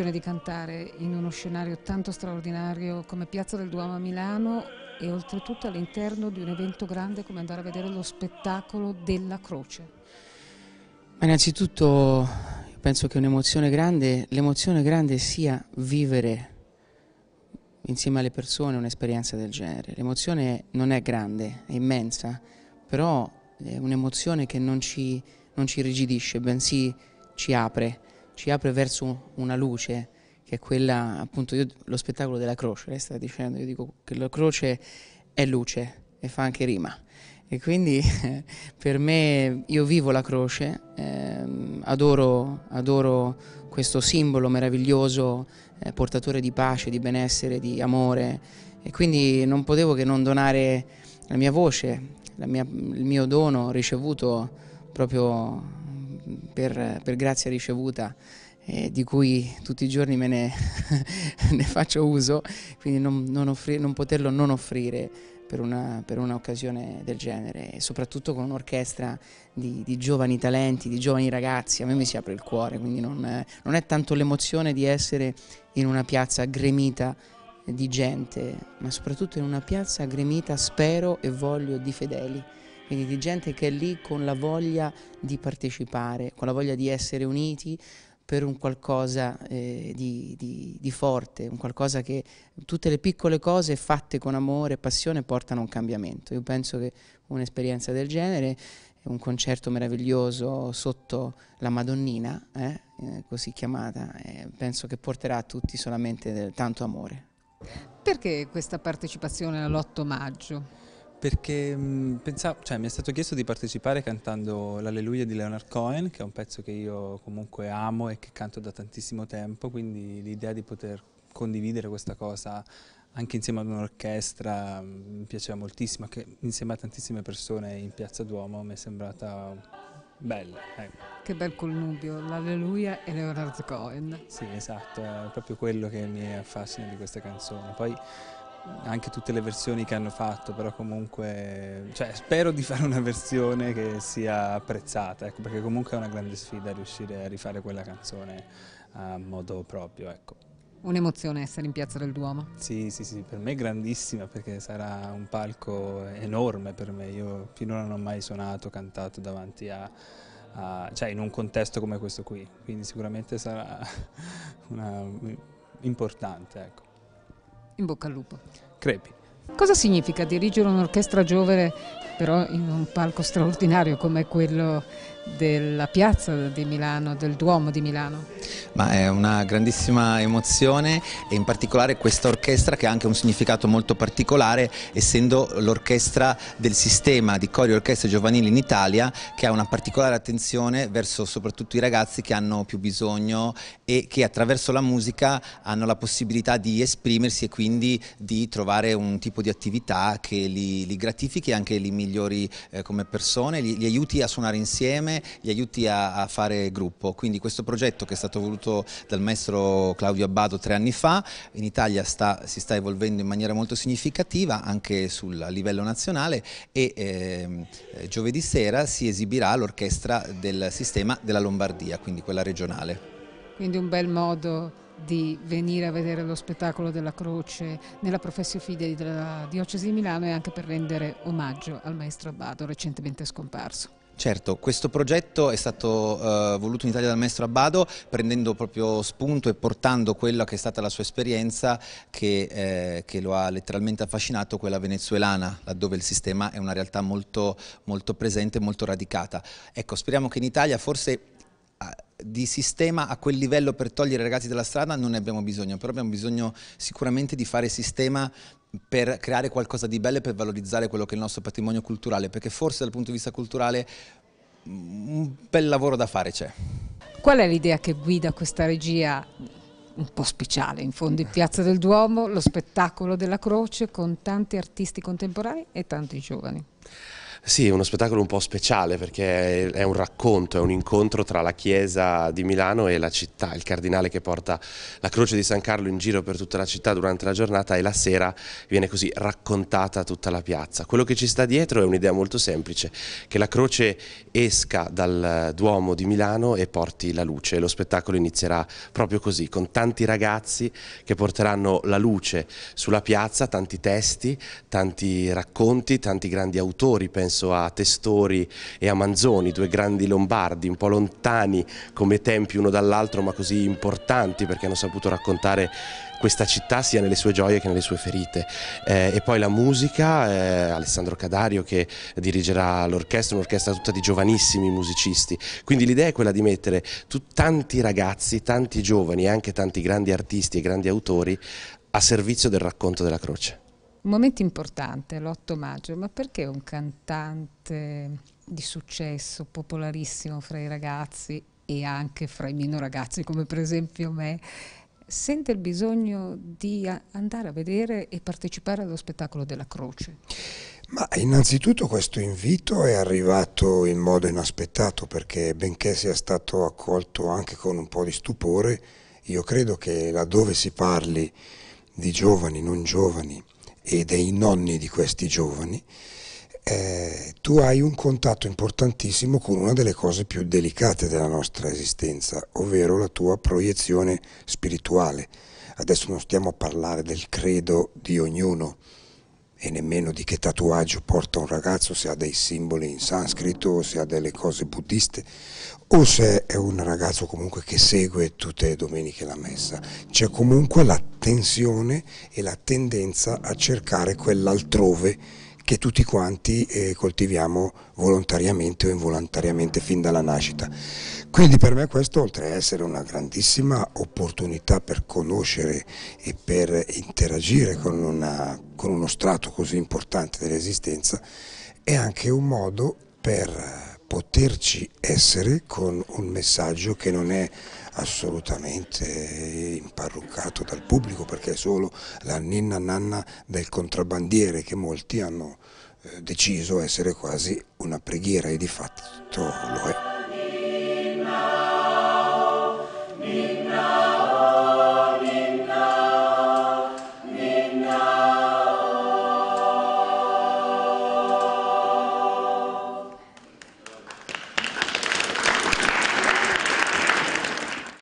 emozione di cantare in uno scenario tanto straordinario come Piazza del Duomo a Milano e oltretutto all'interno di un evento grande come andare a vedere lo spettacolo della croce? Ma innanzitutto penso che un'emozione grande, l'emozione grande sia vivere insieme alle persone un'esperienza del genere. L'emozione non è grande, è immensa, però è un'emozione che non ci, non ci rigidisce, bensì ci apre ci apre verso una luce che è quella, appunto, io, lo spettacolo della croce, lei sta dicendo, io dico che la croce è luce e fa anche rima. E quindi per me io vivo la croce, ehm, adoro, adoro, questo simbolo meraviglioso, eh, portatore di pace, di benessere, di amore e quindi non potevo che non donare la mia voce, la mia, il mio dono ricevuto proprio per, per grazia ricevuta eh, di cui tutti i giorni me ne, ne faccio uso, quindi non, non, offri, non, poterlo non offrire per, una, un'occasione del genere, e soprattutto con un'orchestra di, di, giovani talenti, di giovani ragazzi, a me mi si apre il cuore, quindi non, non è tanto l'emozione di essere in una piazza gremita di gente, ma soprattutto in una piazza gremita, spero e voglio, di fedeli quindi di gente che è lì con la voglia di partecipare, con la voglia di essere uniti per un qualcosa eh, di, di, di, forte, un qualcosa che tutte le piccole cose fatte con amore e passione portano a un cambiamento. Io penso che un'esperienza del genere, un concerto meraviglioso sotto la Madonnina, eh, eh così chiamata, eh, penso che porterà a tutti solamente del, tanto amore. Perché questa partecipazione all'8 maggio? perché pensavo, cioè, mi è stato chiesto di partecipare cantando l'Alleluia di Leonard Cohen, che è un pezzo che io comunque amo e che canto da tantissimo tempo, quindi l'idea di poter condividere questa cosa anche insieme ad un'orchestra mi piaceva moltissimo, che insieme a tantissime persone in Piazza Duomo mi è sembrata bella. Ecco. Che bel connubio, l'Alleluia e Leonard Cohen. Sì, esatto, è proprio quello che mi affascina di questa canzone. Poi, anche tutte le versioni che hanno fatto, però comunque cioè, spero di fare una versione che sia apprezzata, ecco, perché comunque è una grande sfida riuscire a rifare quella canzone a modo proprio. Ecco. Un'emozione essere in Piazza del Duomo? Sì, sì, sì, per me è grandissima perché sarà un palco enorme per me, io finora non ho mai suonato, cantato davanti a... a cioè in un contesto come questo qui, quindi sicuramente sarà una, importante. Ecco. In bocca al lupo. Crepi. Cosa significa dirigere un'orchestra giovane però in un palco straordinario come quello della piazza di Milano, del Duomo di Milano. Ma è una grandissima emozione e in particolare questa orchestra che ha anche un significato molto particolare essendo l'orchestra del sistema di cori orchestre giovanili in Italia che ha una particolare attenzione verso soprattutto i ragazzi che hanno più bisogno e che attraverso la musica hanno la possibilità di esprimersi e quindi di trovare un tipo di attività che li, li gratifichi e anche li migliori eh, come persone, li, li aiuti a suonare insieme persone, gli aiuti a, a, fare gruppo. Quindi questo progetto che è stato voluto dal maestro Claudio Abbado tre anni fa, in Italia sta, si sta evolvendo in maniera molto significativa anche sul, a livello nazionale e ehm, eh, giovedì sera si esibirà l'orchestra del sistema della Lombardia, quindi quella regionale. Quindi un bel modo di venire a vedere lo spettacolo della Croce nella professione fide della Diocesi di Milano e anche per rendere omaggio al maestro Abbado recentemente scomparso. Certo, questo progetto è stato eh, voluto in Italia dal maestro Abbado prendendo proprio spunto e portando quella che è stata la sua esperienza che, eh, che lo ha letteralmente affascinato, quella venezuelana, laddove il sistema è una realtà molto, molto presente e molto radicata. Ecco, speriamo che in Italia forse ah, di sistema a quel livello per togliere i ragazzi dalla strada non ne abbiamo bisogno, però abbiamo bisogno sicuramente di fare sistema per creare qualcosa di bello e per valorizzare quello che è il nostro patrimonio culturale, perché forse dal punto di vista culturale mm, un bel lavoro da fare c'è. Qual è l'idea che guida questa regia un po' speciale in fondo in Piazza del Duomo, lo spettacolo della Croce con tanti artisti contemporanei e tanti giovani? Sì, è uno spettacolo un po' speciale perché è un racconto, è un incontro tra la chiesa di Milano e la città. Il cardinale che porta la croce di San Carlo in giro per tutta la città durante la giornata e la sera viene così raccontata tutta la piazza. Quello che ci sta dietro è un'idea molto semplice, che la croce esca dal Duomo di Milano e porti la luce. Lo spettacolo inizierà proprio così, con tanti ragazzi che porteranno la luce sulla piazza, tanti testi, tanti racconti, tanti grandi autori, penso penso a Testori e a Manzoni, due grandi lombardi, un po' lontani come tempi uno dall'altro ma così importanti perché hanno saputo raccontare questa città sia nelle sue gioie che nelle sue ferite. Eh, e poi la musica, eh, Alessandro Cadario che dirigerà l'orchestra, un'orchestra tutta di giovanissimi musicisti. Quindi l'idea è quella di mettere tanti ragazzi, tanti giovani e anche tanti grandi artisti e grandi autori a servizio del racconto della croce un momento importante, l'8 maggio, ma perché un cantante di successo, popolarissimo fra i ragazzi e anche fra i meno ragazzi come per esempio me, sente il bisogno di andare a vedere e partecipare allo spettacolo della croce? Ma innanzitutto questo invito è arrivato in modo inaspettato perché benché sia stato accolto anche con un po' di stupore, io credo che laddove si parli di giovani, non giovani, e dei nonni di questi giovani, eh, tu hai un contatto importantissimo con una delle cose più delicate della nostra esistenza, ovvero la tua proiezione spirituale. Adesso non stiamo a parlare del credo di ognuno, e nemmeno di che tatuaggio porta un ragazzo, se ha dei simboli in sanscrito, se ha delle cose buddiste o se è un ragazzo comunque che segue tutte le domeniche la messa. C'è comunque la tensione e la tendenza a cercare quell'altrove che tutti quanti eh, coltiviamo volontariamente o involontariamente fin dalla nascita. Quindi per me questo, oltre a essere una grandissima opportunità per conoscere e per interagire con, una, con uno strato così importante dell'esistenza, è anche un modo per poterci essere con un messaggio che non è assolutamente imparruccato dal pubblico perché è solo la ninna nanna del contrabbandiere che molti hanno eh, deciso essere quasi una preghiera e di fatto lo è.